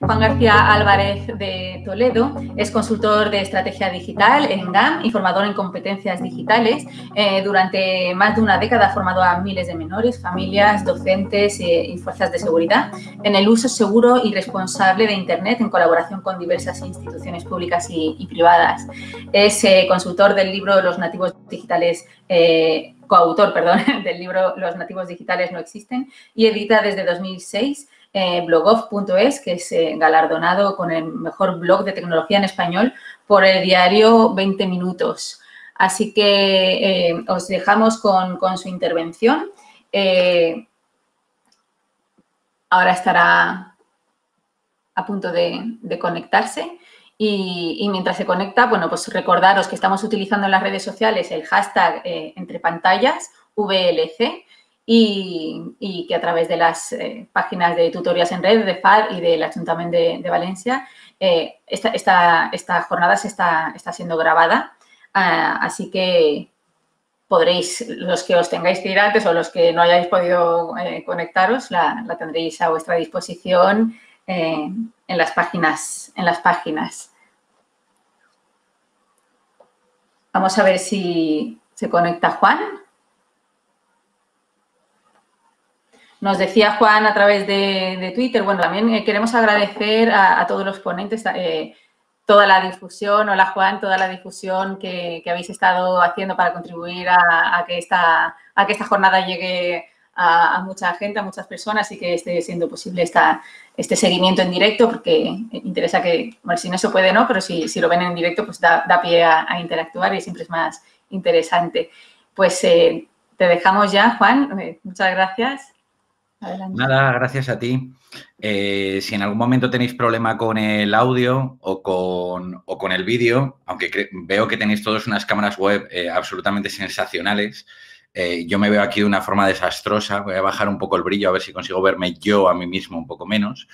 Juan García Álvarez de Toledo es consultor de estrategia digital en GAM y formador en competencias digitales. Eh, durante más de una década ha formado a miles de menores, familias, docentes eh, y fuerzas de seguridad en el uso seguro y responsable de Internet en colaboración con diversas instituciones públicas y, privadas. Es eh, consultor del libro Los nativos digitales coautor, perdón, del libro Los nativos digitales no existen y edita desde 2006 eh, que es eh, galardonado con el mejor blog de tecnología en español por el diario 20 minutos. Así que eh, os dejamos con, su intervención. Eh, ahora estará a punto de, conectarse. Y, mientras se conecta, bueno, pues recordaros que estamos utilizando en las redes sociales el hashtag entre pantallas VLC y, que a través de las eh, páginas de tutorías en red de FAR y del Ayuntamiento de, Valencia, eh, esta, jornada se está, está siendo grabada, ah, así que podréis, los que os tengáis tirantes o los que no hayáis podido eh, conectaros, la, tendréis a vuestra disposición en las páginas. En las páginas. Vamos a ver si se conecta Juan. Nos decía Juan a través de, Twitter, bueno, también eh, queremos agradecer a, todos los ponentes eh, toda la difusión, hola Juan, toda la difusión que, habéis estado haciendo para contribuir a, que, esta, a que esta jornada llegue a, mucha gente, a muchas personas y que esté siendo posible este seguimiento en directo, porque interesa que, bueno, si no se puede, no, pero si, lo ven en directo, pues da, pie a, interactuar y siempre es más interesante. Pues eh, te dejamos ya, Juan, muchas gracias. Nada, gracias a ti. Eh, si en algún momento tenéis problema con el audio o con, con el vídeo, aunque veo que tenéis todos unas cámaras web eh, absolutamente sensacionales, eh, yo me veo aquí de una forma desastrosa. Voy a bajar un poco el brillo a ver si consigo verme yo a mí mismo un poco menos.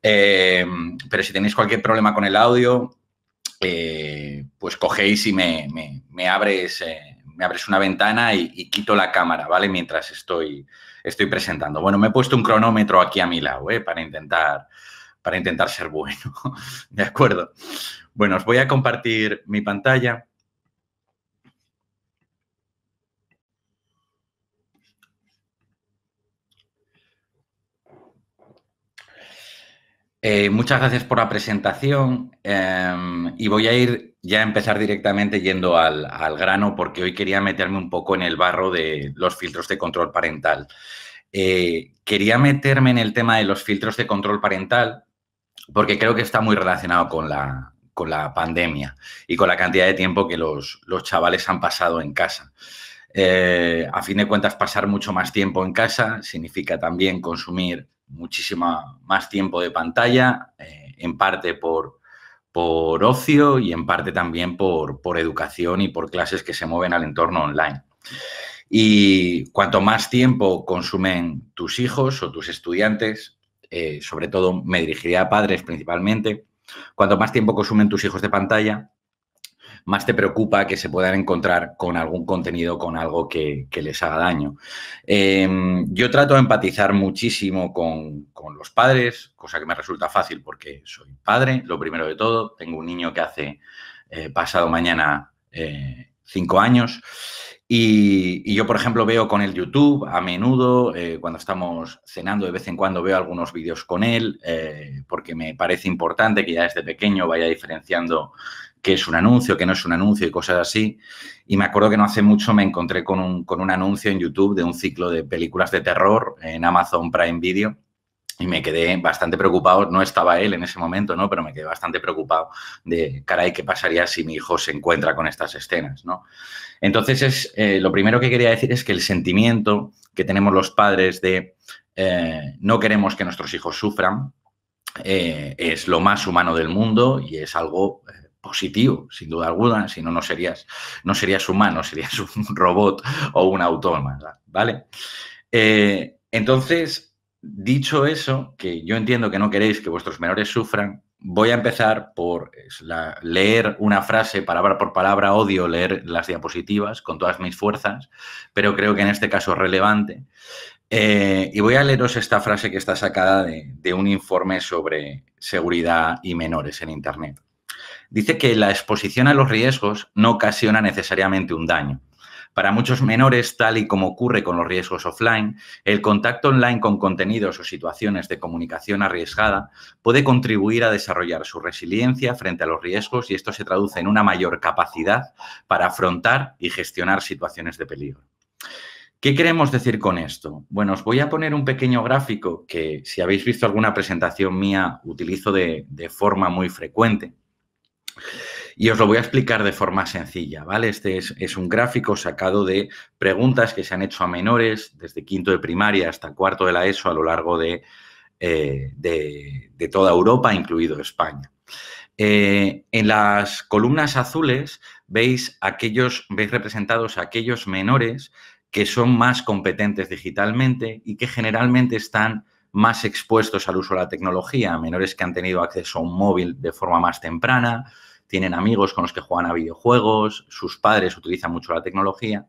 pero si tenéis cualquier problema con el audio, pues cogéis y me, abres, me abres una ventana y quito la cámara, ¿vale? Mientras estoy, estoy presentando. Bueno, me he puesto un cronómetro aquí a mi lado ¿eh? para, intentar, para intentar ser bueno. ¿De acuerdo? Bueno, os voy a compartir mi pantalla. Eh, muchas gracias por la presentación em, y voy a ir ya empezar directamente yendo al, grano, porque hoy quería meterme un poco en el barro de los filtros de control parental. Eh, quería meterme en el tema de los filtros de control parental, porque creo que está muy relacionado con la, la pandemia y con la cantidad de tiempo que los, chavales han pasado en casa. Eh, a fin de cuentas, pasar mucho más tiempo en casa significa también consumir muchísimo más tiempo de pantalla, eh, en parte por por ocio y en parte también por, por educación y por clases que se mueven al entorno online. Y cuanto más tiempo consumen tus hijos o tus estudiantes, eh, sobre todo me dirigiría a padres principalmente, cuanto más tiempo consumen tus hijos de pantalla, más te preocupa que se puedan encontrar con algún contenido, con algo que, les haga daño. Em, yo trato de empatizar muchísimo con, los padres, cosa que me resulta fácil porque soy padre, lo primero de todo. Tengo un niño que hace eh, pasado mañana eh, cinco años. Y, yo, por ejemplo, veo con el YouTube a menudo, eh, cuando estamos cenando de vez en cuando veo algunos vídeos con él, porque me parece importante que ya desde pequeño vaya diferenciando qué es un anuncio, qué no es un anuncio y cosas así. Y me acuerdo que no hace mucho me encontré con un, anuncio en YouTube de un ciclo de películas de terror en Amazon Prime Video y me quedé bastante preocupado, no estaba él en ese momento, ¿no? Pero me quedé bastante preocupado de, caray, ¿qué pasaría si mi hijo se encuentra con estas escenas, Entonces, es, eh, lo primero que quería decir es que el sentimiento que tenemos los padres de eh, no queremos que nuestros hijos sufran eh, es lo más humano del mundo y es algo positivo, sin duda alguna, si no, no serías, no serías humano, serías un robot o un autómata, ¿vale? Eh, entonces, dicho eso, que yo entiendo que no queréis que vuestros menores sufran, voy a empezar por leer una frase palabra por palabra, odio leer las diapositivas con todas mis fuerzas, pero creo que en este caso es relevante. Eh, y voy a leeros esta frase que está sacada de un informe sobre seguridad y menores en Internet dice que la exposición a los riesgos no ocasiona necesariamente un daño. Para muchos menores, tal y como ocurre con los riesgos offline, el contacto online con contenidos o situaciones de comunicación arriesgada puede contribuir a desarrollar su resiliencia frente a los riesgos y esto se traduce en una mayor capacidad para afrontar y gestionar situaciones de peligro. ¿Qué queremos decir con esto? Bueno, os voy a poner un pequeño gráfico que si habéis visto alguna presentación mía utilizo de, de forma muy frecuente. Y os lo voy a explicar de forma sencilla, Este es, un gráfico sacado de preguntas que se han hecho a menores desde quinto de primaria hasta cuarto de la ESO a lo largo de, eh, toda Europa, incluido España. Eh, en las columnas azules veis, aquellos, veis representados a aquellos menores que son más competentes digitalmente y que generalmente están más expuestos al uso de la tecnología, menores que han tenido acceso a un móvil de forma más temprana, tienen amigos con los que juegan a videojuegos, sus padres utilizan mucho la tecnología.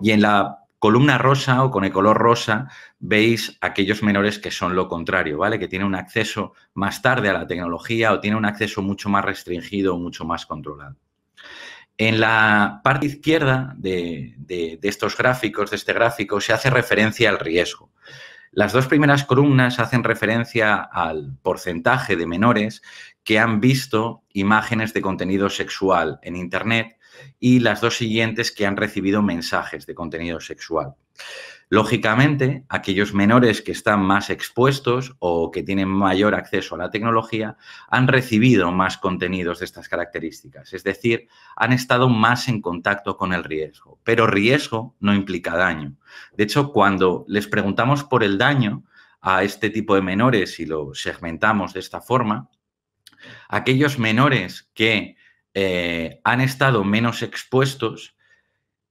Y en la columna rosa o con el color rosa veis aquellos menores que son lo contrario, ¿vale? Que tienen un acceso más tarde a la tecnología o tienen un acceso mucho más restringido mucho más controlado. En la parte izquierda de, de, estos gráficos, de este gráfico, se hace referencia al riesgo. Las dos primeras columnas hacen referencia al porcentaje de menores que han visto imágenes de contenido sexual en Internet y las dos siguientes que han recibido mensajes de contenido sexual. Lógicamente, aquellos menores que están más expuestos o que tienen mayor acceso a la tecnología han recibido más contenidos de estas características, es decir, han estado más en contacto con el riesgo. Pero riesgo no implica daño. De hecho, cuando les preguntamos por el daño a este tipo de menores y lo segmentamos de esta forma, aquellos menores que eh, han estado menos expuestos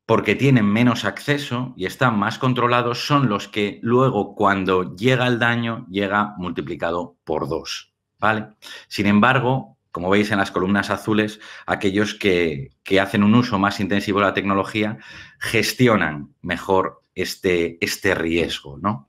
porque tienen menos acceso y están más controlados son los que luego cuando llega el daño llega multiplicado por dos. ¿vale? Sin embargo, como veis en las columnas azules, aquellos que, que hacen un uso más intensivo de la tecnología gestionan mejor este, este riesgo, ¿no?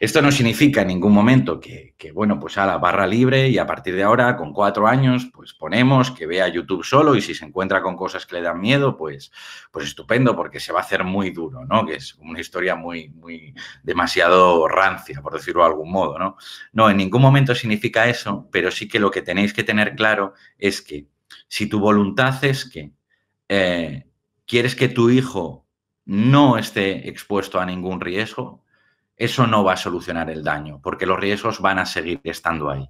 Esto no significa en ningún momento que, que, bueno, pues a la barra libre y a partir de ahora, con cuatro años, pues ponemos que vea YouTube solo y si se encuentra con cosas que le dan miedo, pues, pues estupendo, porque se va a hacer muy duro, ¿no? Que es una historia muy, muy demasiado rancia, por decirlo de algún modo, ¿no? No, en ningún momento significa eso, pero sí que lo que tenéis que tener claro es que si tu voluntad es que eh, quieres que tu hijo no esté expuesto a ningún riesgo, eso no va a solucionar el daño, porque los riesgos van a seguir estando ahí.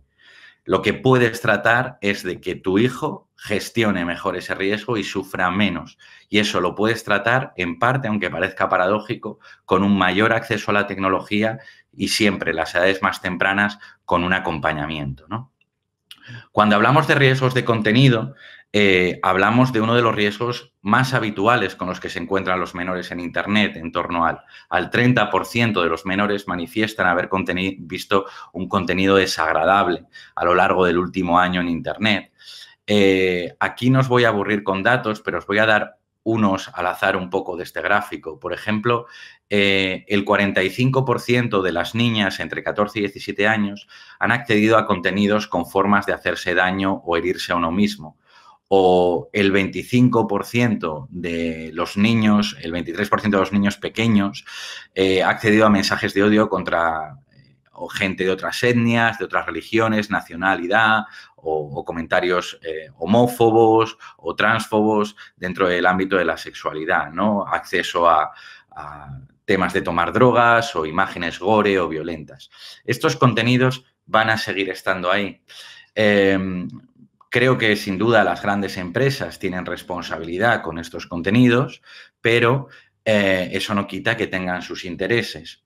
Lo que puedes tratar es de que tu hijo gestione mejor ese riesgo y sufra menos. Y eso lo puedes tratar en parte, aunque parezca paradójico, con un mayor acceso a la tecnología y siempre las edades más tempranas con un acompañamiento, ¿no? Cuando hablamos de riesgos de contenido, eh, hablamos de uno de los riesgos más habituales con los que se encuentran los menores en Internet, en torno al, 30% de los menores manifiestan haber visto un contenido desagradable a lo largo del último año en Internet. Eh, aquí no os voy a aburrir con datos, pero os voy a dar unos al azar un poco de este gráfico. Por ejemplo, eh, el 45% de las niñas entre 14 y 17 años han accedido a contenidos con formas de hacerse daño o herirse a uno mismo. O el 25% de los niños, el 23% de los niños pequeños, eh, ha accedido a mensajes de odio contra o gente de otras etnias, de otras religiones, nacionalidad o, comentarios eh, homófobos o transfobos dentro del ámbito de la sexualidad, ¿no? Acceso a, temas de tomar drogas o imágenes gore o violentas. Estos contenidos van a seguir estando ahí. Em, creo que sin duda las grandes empresas tienen responsabilidad con estos contenidos, pero eh, eso no quita que tengan sus intereses.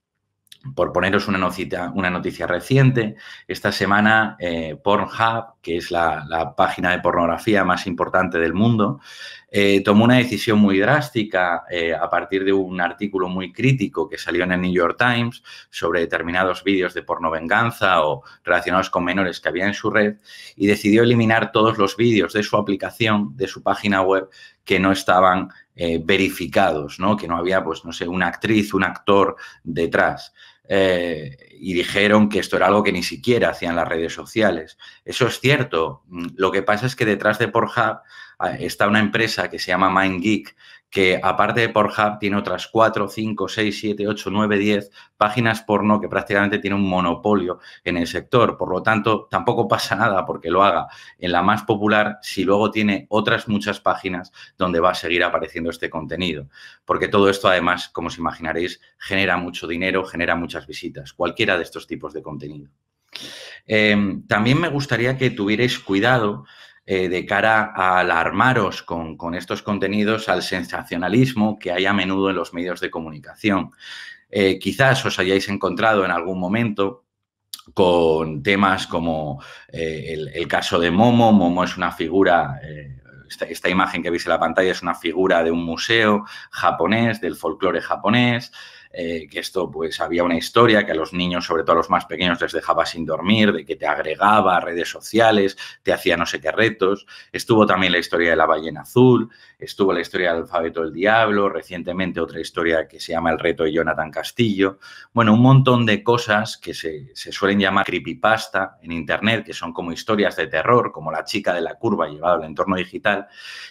Por poneros una noticia, reciente, esta semana eh, Pornhub, que es la, página de pornografía más importante del mundo, eh, tomó una decisión muy drástica eh, a partir de un artículo muy crítico que salió en el New York Times sobre determinados vídeos de porno venganza o relacionados con menores que había en su red y decidió eliminar todos los vídeos de su aplicación, de su página web, que no estaban eh, verificados, ¿no? que no había, pues, no sé, una actriz, un actor detrás. y dijeron que esto era algo que ni siquiera hacían las redes sociales. Eso es cierto. Mm, lo que pasa es que detrás de Pornhub está una empresa que se llama MindGeek, que aparte de Pornhub tiene otras 4, 5, 6, 7, 8, 9, 10 páginas porno que prácticamente tiene un monopolio en el sector. Por lo tanto, tampoco pasa nada porque lo haga en la más popular si luego tiene otras muchas páginas donde va a seguir apareciendo este contenido. Porque todo esto, además, como os imaginaréis, genera mucho dinero, genera muchas visitas, cualquiera de estos tipos de contenido. Em, también me gustaría que tuvierais cuidado eh, de cara a alarmaros con, estos contenidos al sensacionalismo que hay a menudo en los medios de comunicación. Eh, quizás os hayáis encontrado en algún momento con temas como eh, el, caso de Momo. Momo es una figura... esta, imagen que veis en la pantalla es una figura de un museo japonés, del folclore japonés. Eh, que esto pues había una historia que a los niños, sobre todo a los más pequeños, les dejaba sin dormir, de que te agregaba a redes sociales, te hacía no sé qué retos. Estuvo también la historia de la ballena azul, estuvo la historia del alfabeto del diablo, recientemente otra historia que se llama El reto de Jonathan Castillo. Bueno, un montón de cosas que se, se suelen llamar creepypasta en Internet, que son como historias de terror, como la chica de la curva llevada al entorno digital.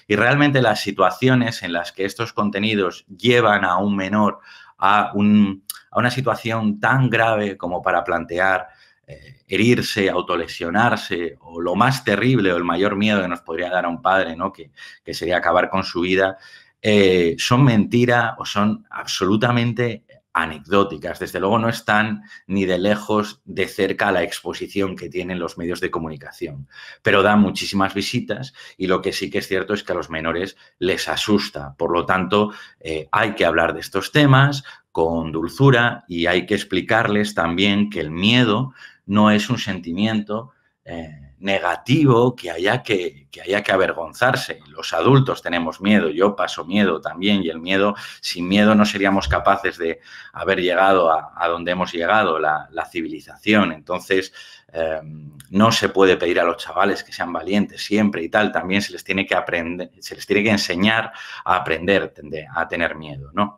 Y realmente las situaciones en las que estos contenidos llevan a un menor a, una situación tan grave como para plantear eh, herirse, autolesionarse, o lo más terrible o el mayor miedo que nos podría dar a un padre, ¿no? que, sería acabar con su vida, eh, son mentira o son absolutamente anecdóticas. Desde luego no están ni de lejos de cerca a la exposición que tienen los medios de comunicación, pero dan muchísimas visitas y lo que sí que es cierto es que a los menores les asusta. Por lo tanto, eh, hay que hablar de estos temas con dulzura y hay que explicarles también que el miedo no es un sentimiento. Eh, negativo que haya que, haya que avergonzarse. Los adultos tenemos miedo, yo paso miedo también y el miedo, sin miedo no seríamos capaces de haber llegado a, donde hemos llegado, la, civilización. Entonces, em, no se puede pedir a los chavales que sean valientes siempre y tal, también se les tiene que aprender, se les tiene que enseñar a aprender a tener miedo, ¿no?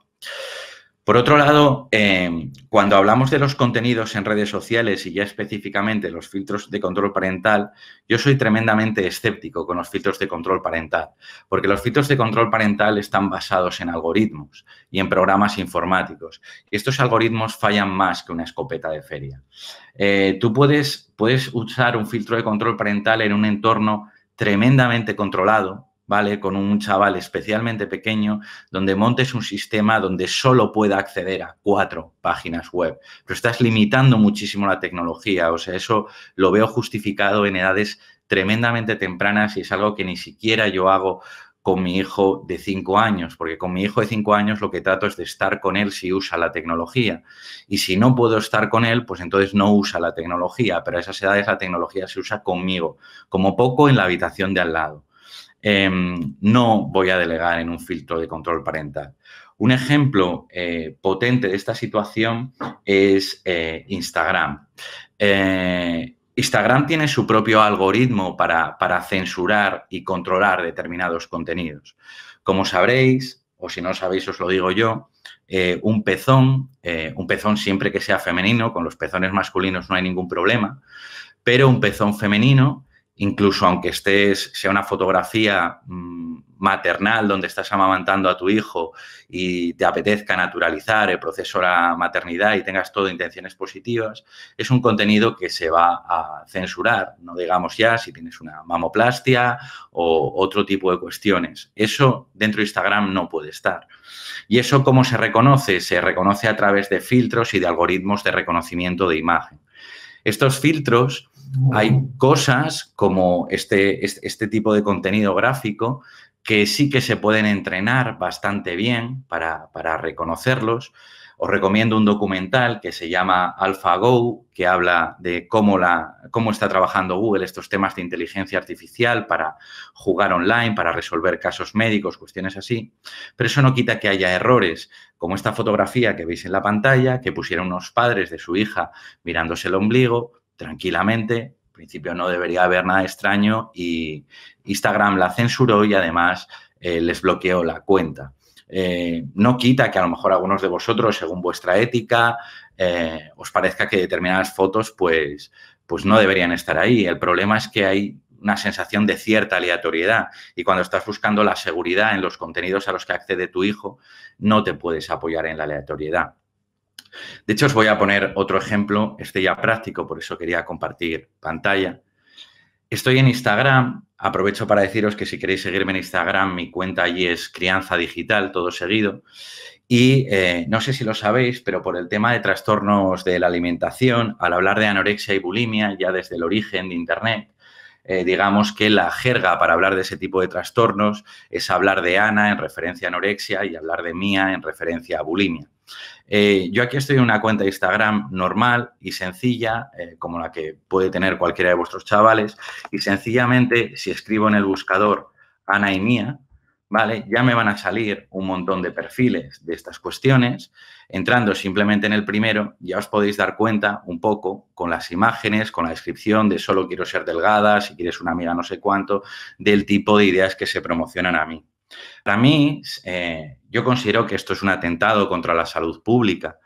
Por otro lado, em, cuando hablamos de los contenidos en redes sociales y ya específicamente los filtros de control parental, yo soy tremendamente escéptico con los filtros de control parental, porque los filtros de control parental están basados en algoritmos y en programas informáticos. Estos algoritmos fallan más que una escopeta de feria. Eh, tú puedes, puedes usar un filtro de control parental en un entorno tremendamente controlado, ¿vale? Con un chaval especialmente pequeño, donde montes un sistema donde solo pueda acceder a cuatro páginas web. Pero estás limitando muchísimo la tecnología, o sea, eso lo veo justificado en edades tremendamente tempranas y es algo que ni siquiera yo hago con mi hijo de cinco años, porque con mi hijo de cinco años lo que trato es de estar con él si usa la tecnología. Y si no puedo estar con él, pues entonces no usa la tecnología, pero a esas edades la tecnología se usa conmigo, como poco en la habitación de al lado. Em, no voy a delegar en un filtro de control parental. Un ejemplo eh, potente de esta situación es eh, Instagram. Eh, Instagram tiene su propio algoritmo para, censurar y controlar determinados contenidos. Como sabréis, o si no sabéis, os lo digo yo, un pezón, un pezón siempre que sea femenino, con los pezones masculinos no hay ningún problema, pero un pezón femenino incluso aunque estés, sea una fotografía mm, maternal donde estás amamantando a tu hijo y te apetezca naturalizar el eh, proceso de la maternidad y tengas todo intenciones positivas, es un contenido que se va a censurar, no digamos ya si tienes una mamoplastia o otro tipo de cuestiones. Eso dentro de Instagram no puede estar. ¿Y eso cómo se reconoce? Se reconoce a través de filtros y de algoritmos de reconocimiento de imagen. Estos filtros, hay cosas como este, este, tipo de contenido gráfico que sí que se pueden entrenar bastante bien para reconocerlos. Os recomiendo un documental que se llama AlphaGo, que habla de cómo, está trabajando Google estos temas de inteligencia artificial para jugar online, para resolver casos médicos, cuestiones así. Pero eso no quita que haya errores, como esta fotografía que veis en la pantalla, que pusieron unos padres de su hija mirándose el ombligo tranquilamente, En principio no debería haber nada extraño y Instagram la censuró y además eh, les bloqueó la cuenta. Eh, no quita que a lo mejor algunos de vosotros, según vuestra ética, eh, os parezca que determinadas fotos, pues, pues no deberían estar ahí. El problema es que hay una sensación de cierta aleatoriedad y cuando estás buscando la seguridad en los contenidos a los que accede tu hijo, no te puedes apoyar en la aleatoriedad. De hecho, os voy a poner otro ejemplo, este ya práctico, por eso quería compartir pantalla. Estoy en Instagram Aprovecho para deciros que si queréis seguirme en Instagram, mi cuenta allí es Crianza Digital, todo seguido. Y eh, no sé si lo sabéis, pero por el tema de trastornos de la alimentación, al hablar de anorexia y bulimia, ya desde el origen de Internet, eh, digamos que la jerga para hablar de ese tipo de trastornos es hablar de Ana en referencia a anorexia y hablar de Mía en referencia a bulimia. Eh, yo aquí estoy en una cuenta de Instagram normal y sencilla, eh, como la que puede tener cualquiera de vuestros chavales, y sencillamente si escribo en el buscador Ana y Mía, ¿vale? Ya me van a salir un montón de perfiles de estas cuestiones. Entrando simplemente en el primero, ya os podéis dar cuenta un poco con las imágenes, con la descripción de solo quiero ser delgada, si quieres una amiga no sé cuánto, del tipo de ideas que se promocionan a mí. Para mí, eh, yo considero que esto es un atentado contra la salud pública.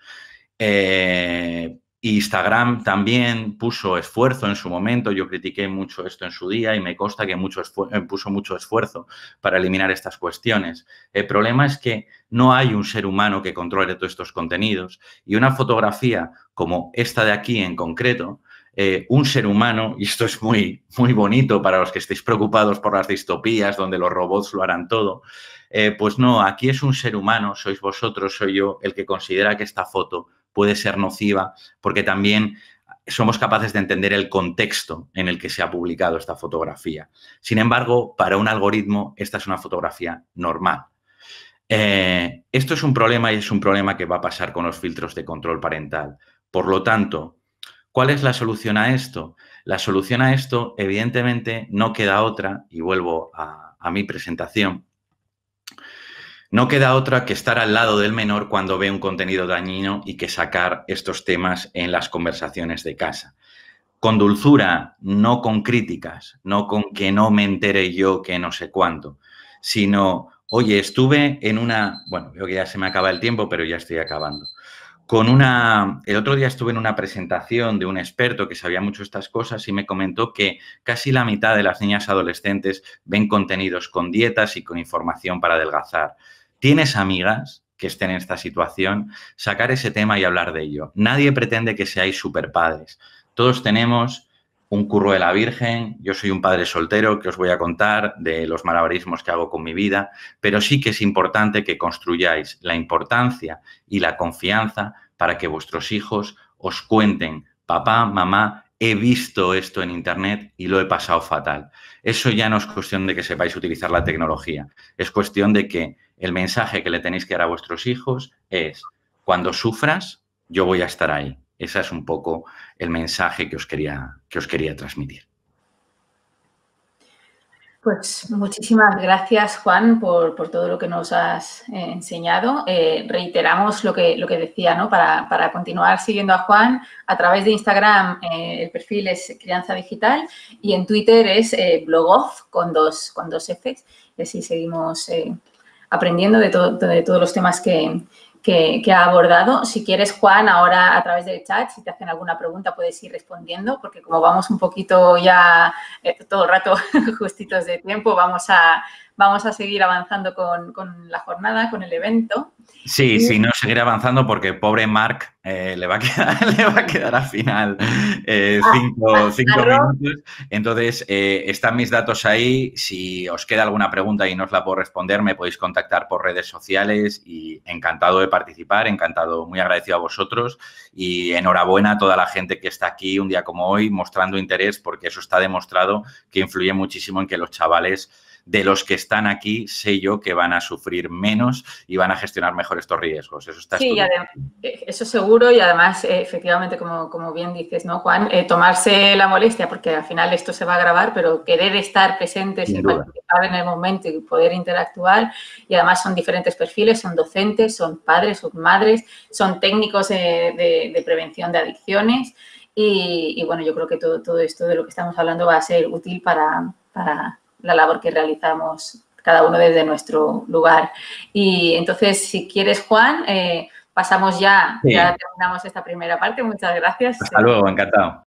Eh, Instagram también puso esfuerzo en su momento, yo critiqué mucho esto en su día y me consta que mucho eh, puso mucho esfuerzo para eliminar estas cuestiones. El problema es que no hay un ser humano que controle todos estos contenidos y una fotografía como esta de aquí en concreto eh, un ser humano, y esto es muy, muy bonito para los que estéis preocupados por las distopías donde los robots lo harán todo, eh, pues no, aquí es un ser humano, sois vosotros, soy yo, el que considera que esta foto puede ser nociva, porque también somos capaces de entender el contexto en el que se ha publicado esta fotografía. Sin embargo, para un algoritmo, esta es una fotografía normal. Eh, esto es un problema y es un problema que va a pasar con los filtros de control parental. Por lo tanto, ¿Cuál es la solución a esto? La solución a esto, evidentemente, no queda otra, y vuelvo a, mi presentación, no queda otra que estar al lado del menor cuando ve un contenido dañino y que sacar estos temas en las conversaciones de casa. Con dulzura, no con críticas, no con que no me entere yo que no sé cuánto, sino, oye, estuve en una, bueno, veo que ya se me acaba el tiempo, pero ya estoy acabando con una... El otro día estuve en una presentación de un experto que sabía mucho estas cosas y me comentó que casi la mitad de las niñas adolescentes ven contenidos con dietas y con información para adelgazar. ¿Tienes amigas que estén en esta situación? Sacar ese tema y hablar de ello. Nadie pretende que seáis padres. Todos tenemos un curro de la Virgen, yo soy un padre soltero que os voy a contar de los malabarismos que hago con mi vida, pero sí que es importante que construyáis la importancia y la confianza para que vuestros hijos os cuenten, papá, mamá, he visto esto en Internet y lo he pasado fatal. Eso ya no es cuestión de que sepáis utilizar la tecnología, es cuestión de que el mensaje que le tenéis que dar a vuestros hijos es, cuando sufras, yo voy a estar ahí ese es un poco el mensaje que os quería, que os quería transmitir. Pues muchísimas gracias, Juan, por, todo lo que nos has eh, enseñado. Eh, reiteramos lo que, lo que decía, ¿no? Para, continuar siguiendo a Juan, a través de Instagram eh, el perfil es Crianza Digital y en Twitter es Blogoff con dos, con dos Fs. Y así seguimos aprendiendo de, de todos los temas que, que, ha abordado. Si quieres, Juan, ahora a través del chat, si te hacen alguna pregunta, puedes ir respondiendo, porque como vamos un poquito ya eh, todo el rato justitos de tiempo, vamos a, vamos a seguir avanzando con, la jornada, con el evento. Sí, sí, no seguir avanzando porque pobre Mark eh, le, va a quedar, a quedar al final eh, ah, cinco, ah, minutos. Entonces, eh, están mis datos ahí. Si os queda alguna pregunta y no os la puedo responder, me podéis contactar por redes sociales y encantado de participar, encantado, muy agradecido a vosotros y enhorabuena a toda la gente que está aquí un día como hoy mostrando interés porque eso está demostrado que influye muchísimo en que los chavales de los que están aquí, sé yo que van a sufrir menos y van a gestionar mejor estos riesgos. Eso está Sí, eh, eso seguro y además, eh, efectivamente, como, como bien dices, ¿no, Juan? Eh, tomarse la molestia, porque al final esto se va a grabar, pero querer estar presentes y participar en el momento y poder interactuar. Y además son diferentes perfiles, son docentes, son padres, son madres, son técnicos de, prevención de adicciones. Y, bueno, yo creo que todo, todo esto de lo que estamos hablando va a ser útil para la labor que realizamos cada uno desde nuestro lugar. Y entonces, si quieres, Juan, eh, pasamos ya, ya terminamos esta primera parte. Muchas gracias. Hasta luego, encantado.